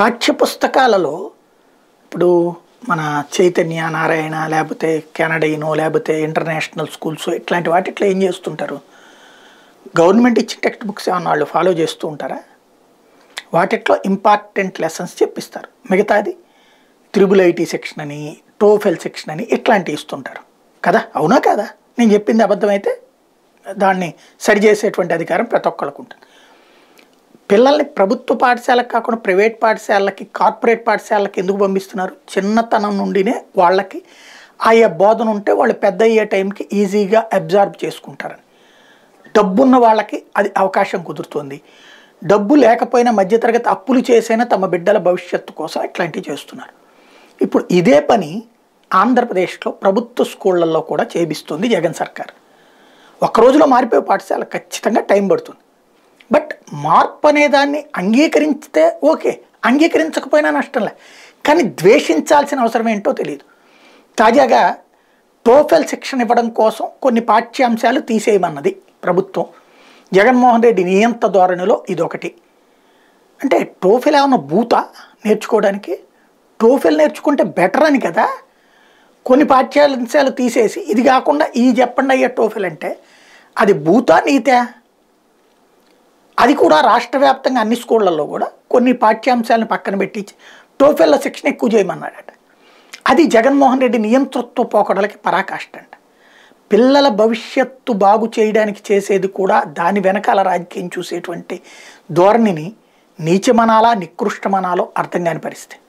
పాఠ్యపుస్తకాలలో ఇప్పుడు మన చైతన్య నారాయణ లేకపోతే కెనడైనో లేకపోతే ఇంటర్నేషనల్ స్కూల్స్ ఇట్లాంటి ఇట్లా ఏం చేస్తుంటారు గవర్నమెంట్ ఇచ్చిన టెక్స్ట్ బుక్స్ ఏమన్నా వాళ్ళు ఫాలో చేస్తూ ఉంటారా వాటిట్లో ఇంపార్టెంట్ లెసన్స్ చెప్పిస్తారు మిగతాది త్రిబుల్ ఐటీ సెక్షన్ అని టోఫెల్ సెక్షన్ అని ఇట్లాంటివి ఇస్తుంటారు కదా అవునా కదా నేను చెప్పింది అబద్ధమైతే దాన్ని సరిచేసేటువంటి అధికారం ప్రతి ఒక్కరికి ఉంటుంది పిల్లల్ని ప్రభుత్వ పాఠశాలకు కాకుండా ప్రైవేట్ పాఠశాలకి కార్పొరేట్ పాఠశాలకి ఎందుకు పంపిస్తున్నారు చిన్నతనం నుండినే వాళ్ళకి ఆయా బోధన ఉంటే వాళ్ళు పెద్ద అయ్యే టైంకి ఈజీగా అబ్జార్బ్ చేసుకుంటారని డబ్బున్న వాళ్ళకి అది అవకాశం కుదురుతుంది డబ్బు లేకపోయినా మధ్యతరగతి అప్పులు చేసైనా తమ బిడ్డల భవిష్యత్తు కోసం ఇట్లాంటివి చేస్తున్నారు ఇప్పుడు ఇదే పని ఆంధ్రప్రదేశ్లో ప్రభుత్వ స్కూళ్ళల్లో కూడా చేపిస్తుంది జగన్ సర్కార్ ఒక రోజులో మారిపోయే పాఠశాల ఖచ్చితంగా టైం పడుతుంది మార్పు అనేదాన్ని అంగీకరించితే ఓకే అంగీకరించకపోయినా నష్టంలే కానీ ద్వేషించాల్సిన అవసరం ఏంటో తెలియదు తాజాగా టోఫెల్ శిక్షణ ఇవ్వడం కోసం కొన్ని పాఠ్యాంశాలు తీసేయమన్నది ప్రభుత్వం జగన్మోహన్ రెడ్డి నియంత ధోరణిలో ఇదొకటి అంటే టోఫెల్ ఏమన్నా భూత నేర్చుకోవడానికి టోఫెల్ నేర్చుకుంటే బెటర్ అని కదా కొన్ని పాఠ్యాంశాలు తీసేసి ఇది కాకుండా ఈ చెప్పండి అయ్యే టోఫెల్ అంటే అది భూత నీతే అది కూడా రాష్ట్ర వ్యాప్తంగా అన్ని స్కూళ్ళల్లో కూడా కొన్ని పాఠ్యాంశాలను పక్కన పెట్టి టోఫెల్ల శిక్షణ ఎక్కువ చేయమన్నాడట అది జగన్మోహన్ రెడ్డి నియంతృత్వ పోకడలకి పరాకాష్ట అంట పిల్లల భవిష్యత్తు బాగు చేయడానికి చేసేది కూడా దాని వెనకాల రాజకీయం చూసేటువంటి ధోరణిని నీచమనాలా నికృష్టమనాలో అర్థం కాని పరిస్థితి